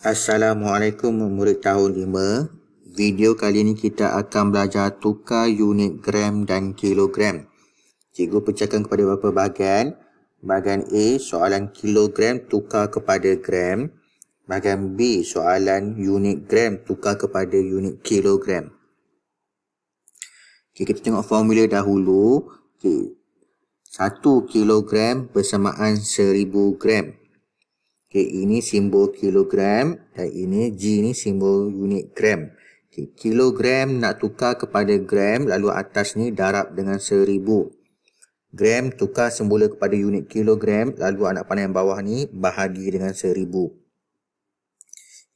Assalamualaikum murid tahun 5. Video kali ini kita akan belajar tukar unit gram dan kilogram. Cikgu pecahkan kepada beberapa bahagian. Bahagian A, soalan kilogram tukar kepada gram. Bahagian B, soalan unit gram tukar kepada unit kilogram. Okay, kita tengok formula dahulu. Okay. 1 kilogram bersamaan 1000 gram. Okey, ini simbol kilogram dan ini G ini simbol unit gram. Okey, kilogram nak tukar kepada gram lalu atas ni darab dengan seribu. Gram tukar semula kepada unit kilogram lalu anak panah yang bawah ni bahagi dengan seribu.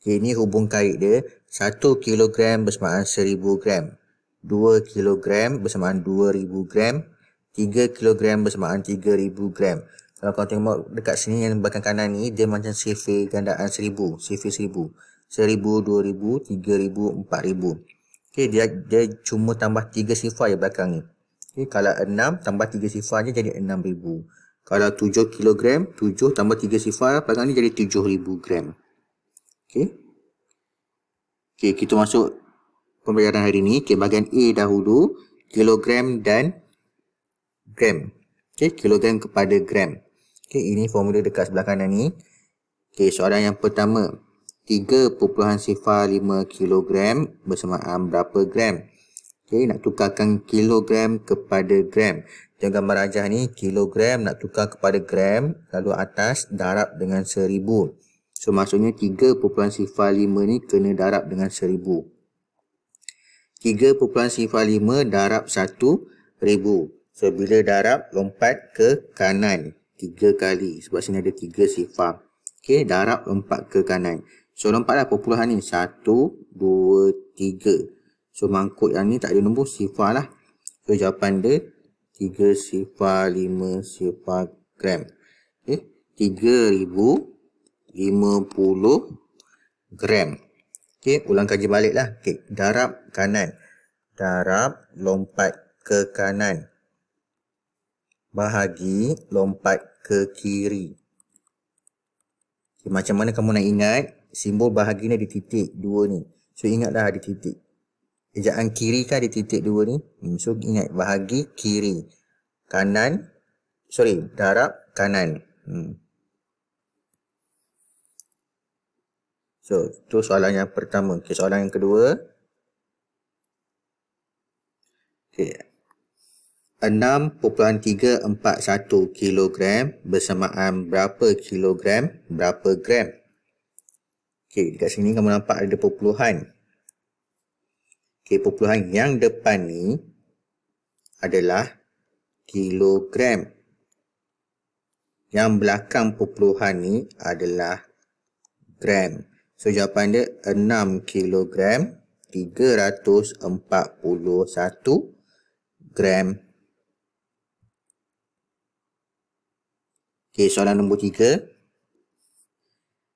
Okay, ini hubung kait dia. Satu kilogram bersamaan seribu gram. Dua kilogram bersamaan dua ribu gram. Tiga kilogram bersamaan tiga ribu gram. Kalau kau tengok dekat sini yang belakang kanan ni dia macam CV gandaan 1000, CV 1000. 1000, 2000, 3000, 4000. Okey dia dia cuma tambah 3 sifar je belakang ni. Okey kalau 6 tambah 3 sifar je jadi 6000. Kalau 7 kg, 7 tambah 3 sifar belakang ni jadi 7000 gram. Okey. Okey kita masuk pembelajaran hari ni. Okey bahagian A dahulu kilogram dan gram. Okey kilogram kepada gram. Okay, ini formula dekat sebelah kanan ni. Okay, soalan yang pertama. 3.05 kg bersamaan berapa gram? Okay, nak tukarkan kilogram kepada gram. Dan gambar rajah ni, kilogram nak tukar kepada gram, lalu atas darab dengan seribu. So, maksudnya 3.05 ni kena darab dengan 1000. 3.05 darab 1000. So, bila darab, lompat ke kanan tiga kali sebab sini ada tiga sifar okey darab lompat ke kanan so lompatlah perpuluhan ni satu dua tiga so mangkuk yang ni tak ada nombor sifar lah so jawapan dia tiga sifar lima sifar gram okey tiga ribu lima puluh gram okey ulang kaji balik lah okey darab kanan darab lompat ke kanan bahagi lompat ke kiri. Okay, macam mana kamu nak ingat simbol bahagi ni di titik dua ni. So ingatlah di titik. Ejaan kiri kan di titik dua ni? Hmm, so ingat bahagi kiri. Kanan. Sorry, darab kanan. Hmm. So, tu soalan yang pertama. Okay, soalan yang kedua. Okay. 6.341 kg bersamaan berapa kilogram berapa gram Okey, dekat sini kamu nampak ada perpuluhan Okey, perpuluhan yang depan ni adalah kilogram yang belakang perpuluhan ni adalah gram so jawapan dia 6 kilogram 341 gram Okey, soalan nombor tiga.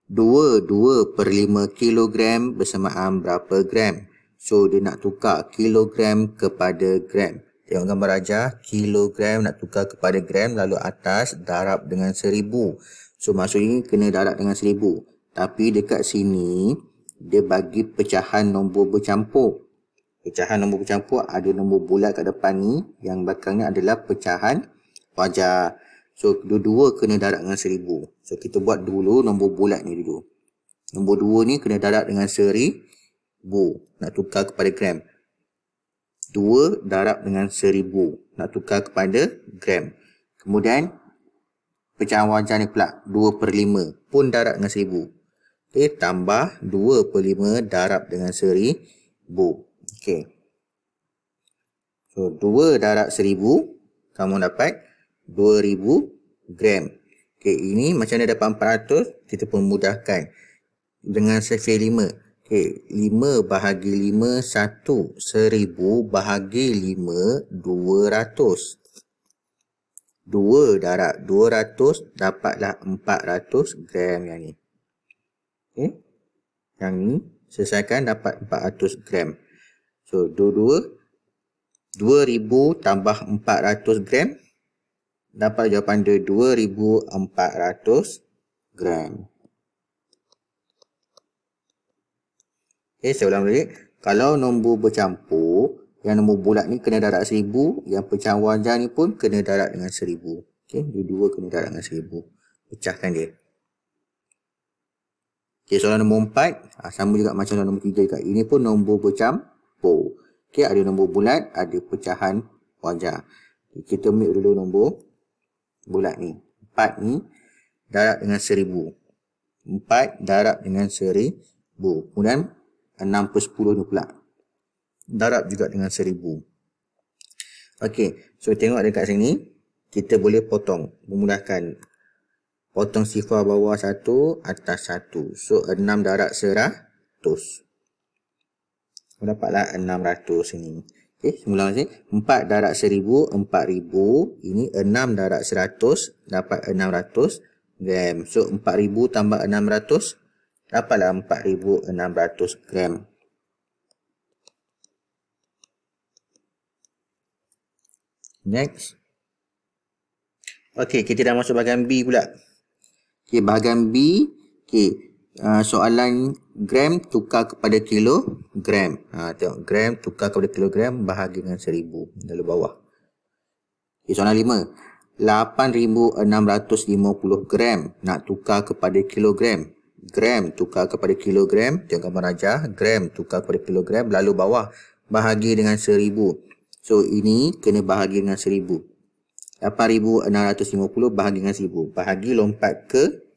dua dua per lima kilogram bersamaan berapa gram? So, dia nak tukar kilogram kepada gram. Tengok gambar aja Kilogram nak tukar kepada gram. Lalu atas darab dengan seribu. So, maksudnya kena darab dengan seribu. Tapi dekat sini, dia bagi pecahan nombor bercampur. Pecahan nombor bercampur ada nombor bulat kat depan ni. Yang belakangnya adalah pecahan wajah. So dua-dua kena darat dengan seribu. So kita buat dulu nombor bulat ni dulu. Nombor dua ni kena darat dengan seribu. Nak tukar kepada gram. Dua darat dengan seribu. Nak tukar kepada gram. Kemudian pecahan wajah ni pula. Dua per lima pun darat dengan seribu. Okay, tambah dua per lima darab dengan seribu. Okay. So, dua darab seribu. Kamu dapat 1,000. 2000 gram. Okey, ini macam mana dapat 400? Kita pun mudahkan dengan sefer 5. Okey, 5 bahagi 5, 1. 1000 bahagi 5, 200. 2 darab 200 dapatlah 400 gram yang ni. Okey, yang ni selesaikan dapat 400 gram. So, dua-dua 2000 tambah 400 gram dapat jawapan dia 2400 gram. Okey, saya ulang lagi. Kalau nombor bercampur, yang nombor bulat ni kena darat 1000, yang pecah wajah ni pun kena darat dengan 1000. Okey, dua-dua kena darat dengan 1000. Pecahkan dia. Okey, soalan nombor 4, ah, sama juga macam soalan nombor 3 dekat. Ini pun nombor bercampur. Okey, ada nombor bulat, ada pecahan wajah. kita ambil dulu nombor bulat ni. 4 ni darab dengan 1000. 4 darab dengan 1000. Kemudian 6 per 10 ni pula. Darab juga dengan 1000. Okey. So tengok dekat sini. Kita boleh potong. Memudahkan. Potong sifar bawah 1 atas 1. So 6 darab 100. Dapatlah 600 ini. Okey, semula macam ni. 4 darab 1000, 4000. Ini 6 darab 100, dapat 600 gram. So, 4000 tambah 600, dapatlah 4600 gram. Next. Okey, kita dah masuk bahagian B pula. Okey, bahagian B. Okey, Ah, soalan gram tukar kepada kilogram. Ha, ah, tengok gram tukar kepada kilogram bahagi dengan seribu lalu bawah. Okay, soalan lima 8650 gram nak tukar kepada kilogram. Gram tukar kepada kilogram. Tengok gambar raja. Gram tukar kepada kilogram lalu bawah bahagi dengan seribu. So ini kena bahagi dengan 1000. 8650 bahagi dengan 1000. Bahagi lompat ke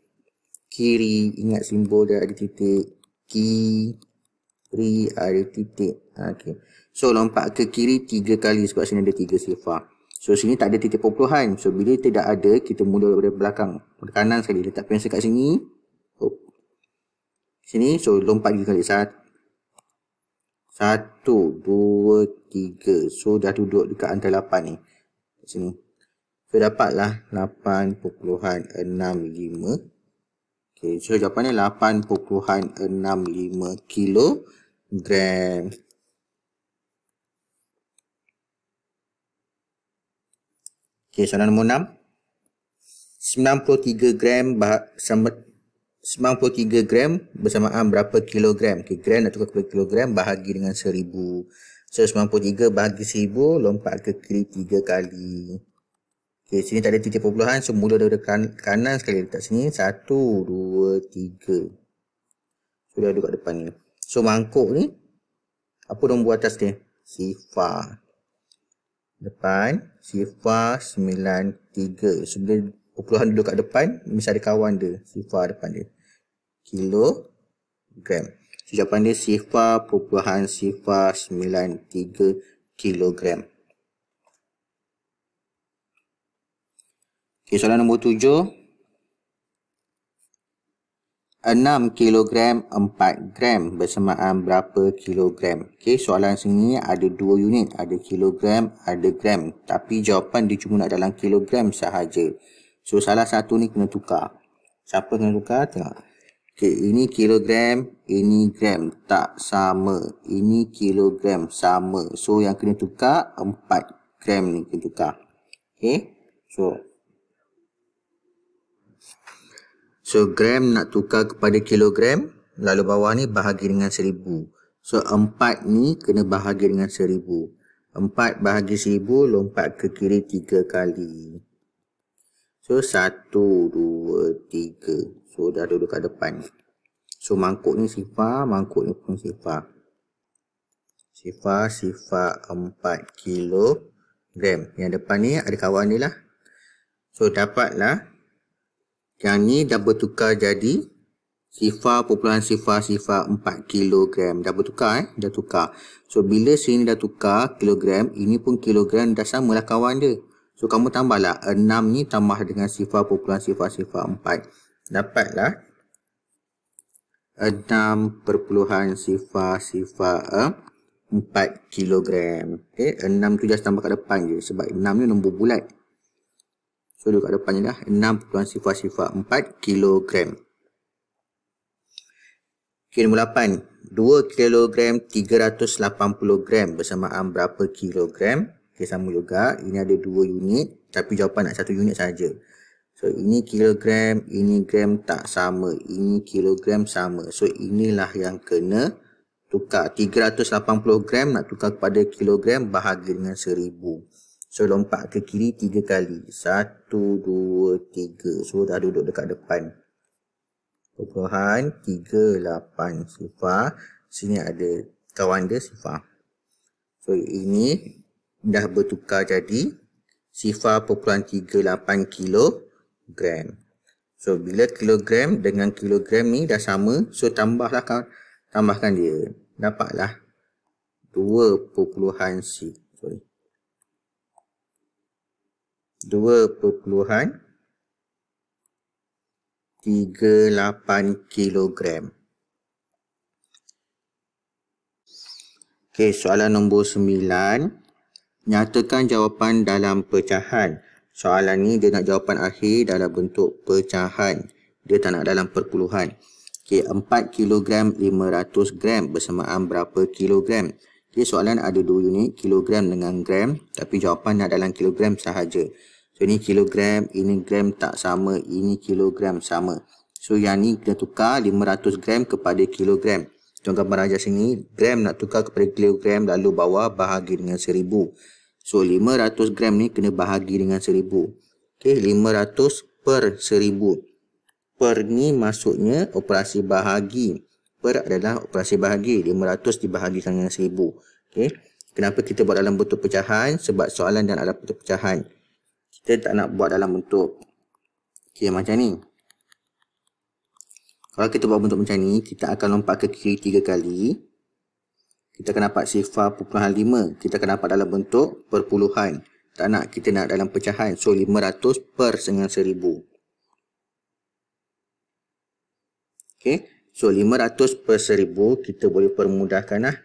kiri ingat simbol dia ada titik kiri ada titik ha, okey so lompat ke kiri tiga kali sebab sini ada tiga sifar so sini tak ada titik perpuluhan so bila tidak ada kita mula dari belakang dari kanan sekali letak pensel kat sini oh. sini so lompat tiga kali satu satu, dua, tiga. So, dah duduk dekat antara lapan ni. Kat sini. So, dapatlah lapan puluhan enam lima Okay, so jawapannya 8.65 kilogram. Okay, soalan nombor 6. 93 gram bersama 93 gram bersamaan berapa kilogram? Okay, gram nak tukar kepada kilogram bahagi dengan 1000. So, 93 bahagi 1000 lompat ke kiri 3 kali. Okay, sini tak ada titik perpuluhan. So, mula daripada kan kanan sekali letak sini. Satu, dua, tiga. So, dia ada kat depan ni. So, mangkuk ni. Apa nombor atas ni? Sifar. Depan. Sifar sembilan tiga. So, bila perpuluhan duduk kat depan. Misal ada kawan dia. Sifar depan dia. Kilo. Gram. So, jawapan dia sifar perpuluhan sifar sembilan tiga kilogram. Okay, soalan nombor tujuh. enam kilogram empat gram bersamaan berapa kilogram? Okey, soalan sini ada dua unit. Ada kilogram, ada gram. Tapi jawapan dia cuma nak dalam kilogram sahaja. So, salah satu ni kena tukar. Siapa kena tukar? Tengok. Okey, ini kilogram, ini gram. Tak sama. Ini kilogram, sama. So, yang kena tukar empat gram ni kena tukar. Okey, so So gram nak tukar kepada kilogram. Lalu bawah ni bahagi dengan seribu. So empat ni kena bahagi dengan seribu. Empat bahagi seribu lompat ke kiri tiga kali. So satu, dua, tiga. So dah duduk kat depan So mangkuk ni sifar, mangkuk ni pun sifar. Sifar, sifar empat kilogram. Yang depan ni ada kawan ni lah. So dapatlah 0.4 yang ni dah bertukar jadi sifar perpuluhan sifar sifar 4 kilogram dah bertukar eh dah tukar so bila sini dah tukar kilogram ini pun kilogram dah sama lah kawan dia so kamu tambahlah 6 ni tambah dengan sifar perpuluhan sifar sifar 4 dapatlah 6 perpuluhan sifar sifar eh, 4 kilogram okay? Eh, 6 tu just tambah kat depan je sebab 6 ni nombor bulat So dia kat depan ni lah 6 sifat-sifat 4 kilogram. Okay, nombor 8. 2 kilogram 380 gram bersamaan berapa kilogram? Okay, sama juga. Ini ada 2 unit tapi jawapan nak 1 unit saja. So ini kilogram, ini gram tak sama. Ini kilogram sama. So inilah yang kena tukar. 380 gram nak tukar kepada kilogram bahagi dengan 1000. So lompat ke kiri tiga kali satu dua tiga. So dah duduk dekat depan Perpuluhan tiga lapan. Sifar Sini ada kawan dia Sifar So ini dah bertukar jadi pukulan tiga lapan kilogram So bila kilogram dengan kilogram ni dah sama So tambahlah kan Tambahkan dia Dapatlah dua perpuluhan Sifar 2.38 kilogram. Okey, soalan nombor 9. Nyatakan jawapan dalam pecahan. Soalan ni dia nak jawapan akhir dalam bentuk pecahan. Dia tak nak dalam perpuluhan. Okey, 4 kilogram 500 gram bersamaan berapa kilogram? Okey. Jadi soalan ada dua unit, kilogram dengan gram. Tapi jawapan nak dalam kilogram sahaja. So ini kilogram, ini gram tak sama, ini kilogram sama. So yang ni kita tukar 500 gram kepada kilogram. Contoh gambar raja sini, gram nak tukar kepada kilogram lalu bawah bahagi dengan 1000. So 500 gram ni kena bahagi dengan 1000. Okay, 500 per 1000. Per ni maksudnya operasi bahagi per adalah operasi bahagi 500 dibahagikan dengan 1000 okey kenapa kita buat dalam bentuk pecahan sebab soalan dan ada bentuk pecahan kita tak nak buat dalam bentuk okey macam ni kalau kita buat bentuk macam ni kita akan lompat ke kiri 3 kali kita akan dapat sifar perpuluhan 5 kita akan dapat dalam bentuk perpuluhan tak nak kita nak dalam pecahan so 500 per dengan 1000 okey So 500 per seribu kita boleh permudahkan lah.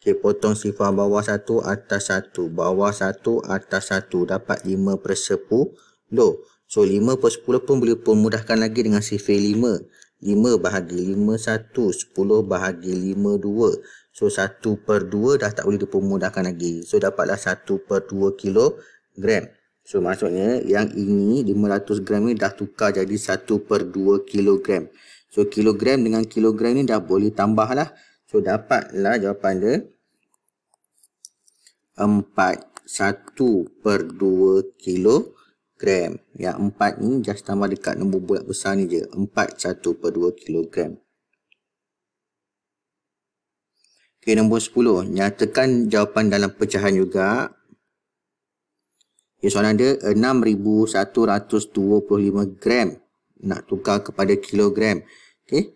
Okey potong sifar bawah satu atas satu, Bawah satu atas satu dapat 5 per 10. Loh. So 5 per 10 pun boleh permudahkan lagi dengan sifar 5. 5 bahagi 5 1. 10 bahagi 5 2. So 1 per 2 dah tak boleh dipermudahkan lagi. So dapatlah 1 per 2 kg. So maksudnya yang ini 500 gram ni dah tukar jadi 1 per 2 kilogram. So kilogram dengan kilogram ni dah boleh tambah lah. So dapatlah jawapan dia. 4 1 per 2 kilogram. Yang 4 ni just tambah dekat nombor bulat besar ni je. 4 1 per 2 kilogram. Okey nombor 10. Nyatakan jawapan dalam pecahan juga. Okay, soalan dia 6125 gram nak tukar kepada kilogram. Okay.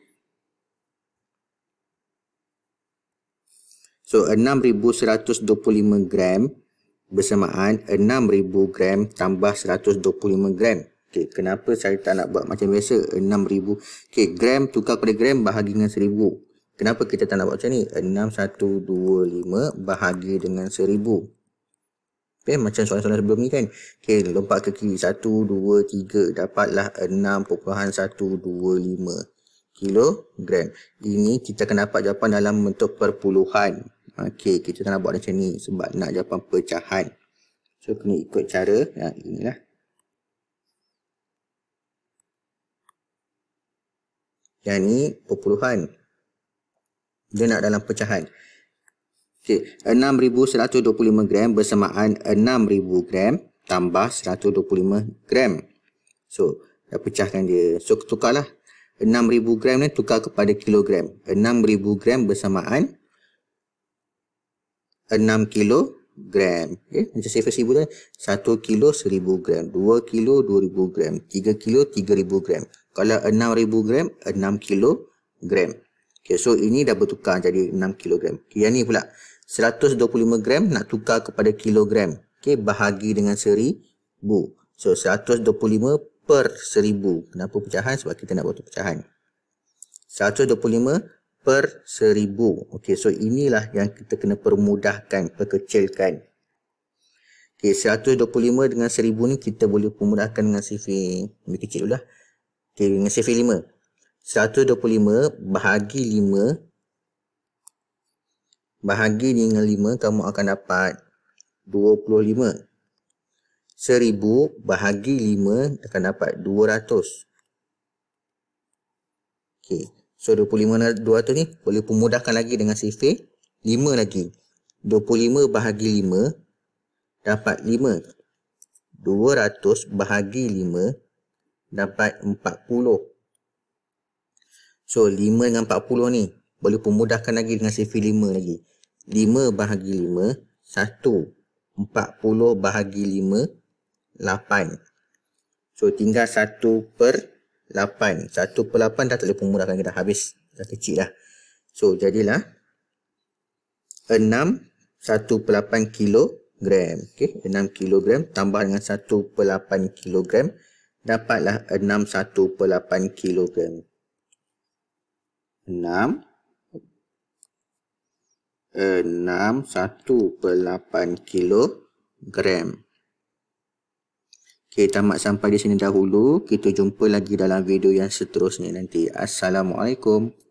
So 6125 gram bersamaan 6000 gram tambah 125 gram. Okey, kenapa saya tak nak buat macam biasa 6000. Okey, gram tukar pada gram bahagi dengan 1000. Kenapa kita tak nak buat macam ni? 6125 bahagi dengan 1000. Okay, macam soalan-soalan sebelum ni kan. Okey, lompat ke kiri 1 2 3 dapatlah 6.125 kilogram. Ini kita kena dapat jawapan dalam bentuk perpuluhan. Okey, kita kena buat macam ni sebab nak jawapan pecahan. So, kena ikut cara yang inilah. Yang ni perpuluhan. Dia nak dalam pecahan. Okey, 6,125 gram bersamaan 6,000 gram tambah 125 gram. So, dah pecahkan dia. So, tukarlah 6,000 gram ni tukar kepada kilogram. 6,000 gram bersamaan 6 kilogram. Okay. Eh, macam saya first ibu tadi, 1 kilo 1,000 gram. 2 kilo 2,000 gram. 3 kilo 3,000 gram. Kalau 6,000 gram, 6 kilogram. Okay, so ini dah bertukar jadi 6 kilogram. Okay, yang ni pula, 125 gram nak tukar kepada kilogram. Okay, bahagi dengan seribu. So, 125 per seribu Kenapa pecahan? Sebab kita nak buat pecahan. 125 per seribu. Okey, so inilah yang kita kena permudahkan, perkecilkan. Okey, 125 dengan seribu ni kita boleh permudahkan dengan sifir. Ambil kecil dulu lah. Okey, dengan sifir 5. 125 bahagi lima Bahagi dengan lima kamu akan dapat 25. 1000 bahagi 5 akan dapat 200. Okey. So 25 200 ni boleh pemudahkan lagi dengan sifir 5 lagi. 25 bahagi 5 dapat 5. 200 bahagi 5 dapat 40. So 5 dengan 40 ni boleh pemudahkan lagi dengan sifir 5 lagi. 5 bahagi 5 1. 40 bahagi 5 Lapan, So tinggal satu per lapan. Satu per lapan dah tak boleh pemudahkan. kita habis. Dah kecil dah. So jadilah enam satu per lapan kilogram. Okay. 6 kilogram tambah dengan satu per lapan kilogram. Dapatlah enam satu per lapan kilogram. Enam enam satu per lapan kilogram. Okay, tamat sampai di sini dahulu. Kita jumpa lagi dalam video yang seterusnya nanti. Assalamualaikum.